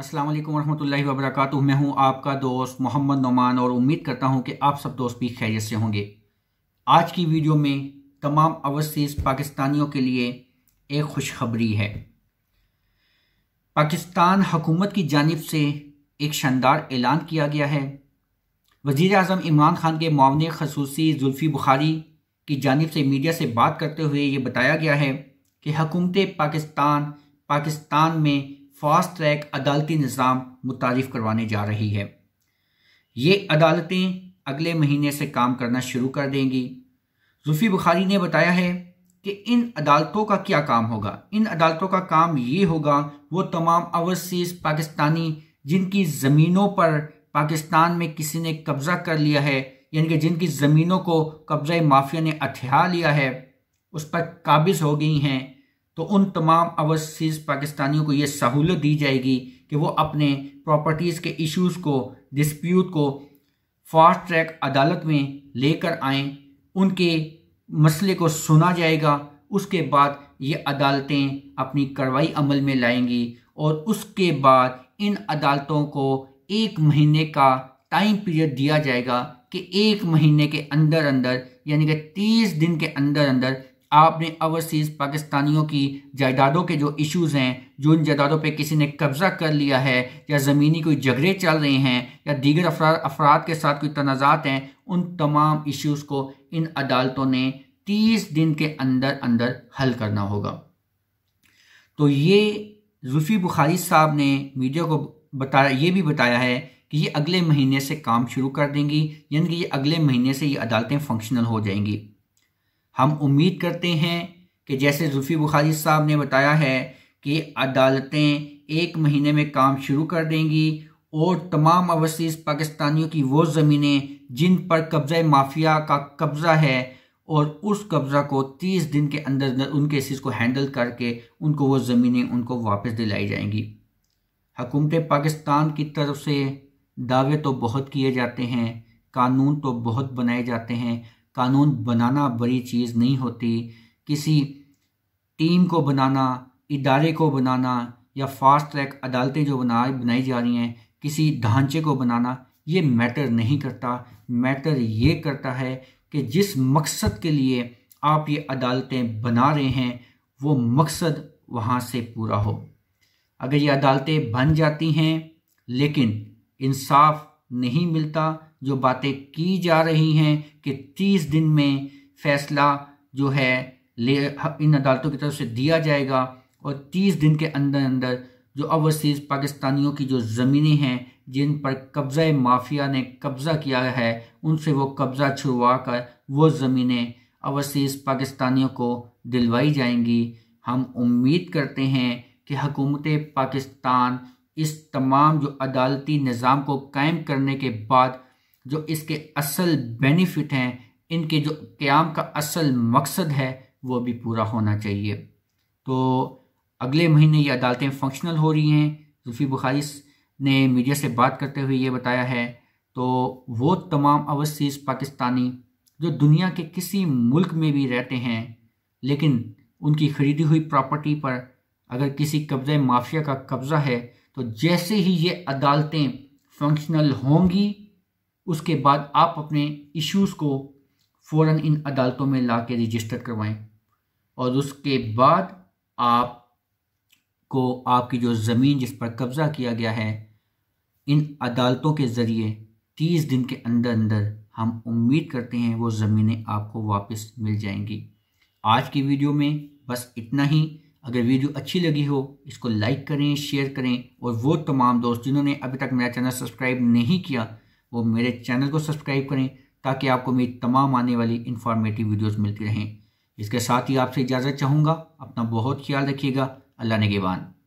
अस्सलाम वालेकुम वरहमतुल्लाहि वबरकत मैं हूं आपका दोस्त मोहम्मद नुमान और उम्मीद करता हूं कि आप सब दोस्त भी खैरियत से होंगे आज की वीडियो में तमाम अवसीज़ पाकिस्तानियों के लिए एक खुशखबरी है पाकिस्तान हुकूमत की जानब से एक शानदार ऐलान किया गया है वज़ी अजम इमरान खान के मामले खसूसी जुल्फ़ी बुखारी की जानब से मीडिया से बात करते हुए ये बताया गया है कि हकूमत पाकिस्तान पाकिस्तान में फास्ट ट्रैक अदालती निज़ाम मुतारफ़ करवाने जा रही है ये अदालतें अगले महीने से काम करना शुरू कर देंगी जुफी बुखारी ने बताया है कि इन अदालतों का क्या काम होगा इन अदालतों का काम ये होगा वो तमाम अवरसीज़ पाकिस्तानी जिनकी ज़मीनों पर पाकिस्तान में किसी ने कब्ज़ा कर लिया है यानी कि जिनकी ज़मीनों को कब्ज़ माफिया ने अठया लिया है उस पर काबिज हो गई हैं तो उन तमाम अवशेष पाकिस्तानियों को ये सहूलत दी जाएगी कि वो अपने प्रॉपर्टीज़ के इश्यूज़ को डिस्प्यूट को फास्ट ट्रैक अदालत में लेकर आएं उनके मसले को सुना जाएगा उसके बाद ये अदालतें अपनी कार्रवाई अमल में लाएंगी और उसके बाद इन अदालतों को एक महीने का टाइम पीरियड दिया जाएगा कि एक महीने के अंदर अंदर यानी कि तीस दिन के अंदर अंदर आपने ओवरसीज़ पाकिस्तानियों की जायदादों के जो इश्यूज़ हैं जो उन जायदादों पे किसी ने कब्ज़ा कर लिया है या ज़मीनी कोई झगड़े चल रहे हैं या दीगर अफराद अफराद के साथ कोई तनाज़ात हैं उन तमाम इश्यूज़ को इन अदालतों ने तीस दिन के अंदर अंदर हल करना होगा तो ये जुल्फ़ी बुखारी साहब ने मीडिया को बताया ये भी बताया है कि ये अगले महीने से काम शुरू कर देंगी यानी कि ये अगले महीने से ये अदालतें फंक्शनल हो जाएंगी हम उम्मीद करते हैं कि जैसे जुल्फी बुखारी साहब ने बताया है कि अदालतें एक महीने में काम शुरू कर देंगी और तमाम अवसीज पाकिस्तानियों की वो ज़मीनें जिन पर कब्ज़ माफिया का कब्ज़ा है और उस कब्ज़ा को तीस दिन के अंदर उन केसेस को हैंडल करके उनको वो ज़मीनें उनको वापस दिलाई जाएंगी हकूमत पाकिस्तान की तरफ से दावे तो बहुत किए जाते हैं कानून तो बहुत बनाए जाते हैं कानून बनाना बड़ी चीज़ नहीं होती किसी टीम को बनाना इदारे को बनाना या फास्ट ट्रैक अदालतें जो बना बनाई जा रही हैं किसी ढांचे को बनाना ये मैटर नहीं करता मैटर ये करता है कि जिस मकसद के लिए आप ये अदालतें बना रहे हैं वो मकसद वहाँ से पूरा हो अगर ये अदालतें बन जाती हैं लेकिन इंसाफ नहीं मिलता जो बातें की जा रही हैं कि तीस दिन में फैसला जो है ले इन अदालतों की तरफ से दिया जाएगा और तीस दिन के अंदर अंदर जो ओवरसीज़ पाकिस्तानियों की जो ज़मीनें हैं जिन पर कब्ज़ा माफिया ने कब्ज़ा किया है उनसे वो कब्ज़ा छुड़वा कर वो ज़मीनें ओवरसीज़ पाकिस्तानियों को दिलवाई जाएंगी हम उम्मीद करते हैं कि हकूमत पाकिस्तान इस तमाम जो अदालती निज़ाम को कायम करने के बाद जो इसके असल बेनिफिट हैं इनके जो क़्याम का असल मकसद है वो भी पूरा होना चाहिए तो अगले महीने ये अदालतें फंक्शनल हो रही हैं जुल्फ़ी बुखारी ने मीडिया से बात करते हुए ये बताया है तो वो तमाम अवसीज़ पाकिस्तानी जो दुनिया के किसी मुल्क में भी रहते हैं लेकिन उनकी खरीदी हुई प्रॉपर्टी पर अगर किसी कब्ज़ माफिया का कब्ज़ा है तो जैसे ही ये अदालतें फंक्शनल होंगी उसके बाद आप अपने इश्यूज़ को फ़ौर इन अदालतों में ला के रजिस्टर करवाएँ और उसके बाद आप को आपकी जो ज़मीन जिस पर कब्ज़ा किया गया है इन अदालतों के ज़रिए तीस दिन के अंदर अंदर हम उम्मीद करते हैं वो ज़मीनें आपको वापस मिल जाएंगी आज की वीडियो में बस इतना ही अगर वीडियो अच्छी लगी हो इसको लाइक करें शेयर करें और वो तमाम दोस्त जिन्होंने अभी तक मेरा चैनल सब्सक्राइब नहीं किया वो मेरे चैनल को सब्सक्राइब करें ताकि आपको मेरी तमाम आने वाली इन्फॉर्मेटिव वीडियोस मिलती रहें इसके साथ ही आपसे इजाज़त चाहूँगा अपना बहुत ख्याल रखिएगा अल्लाह नगेबान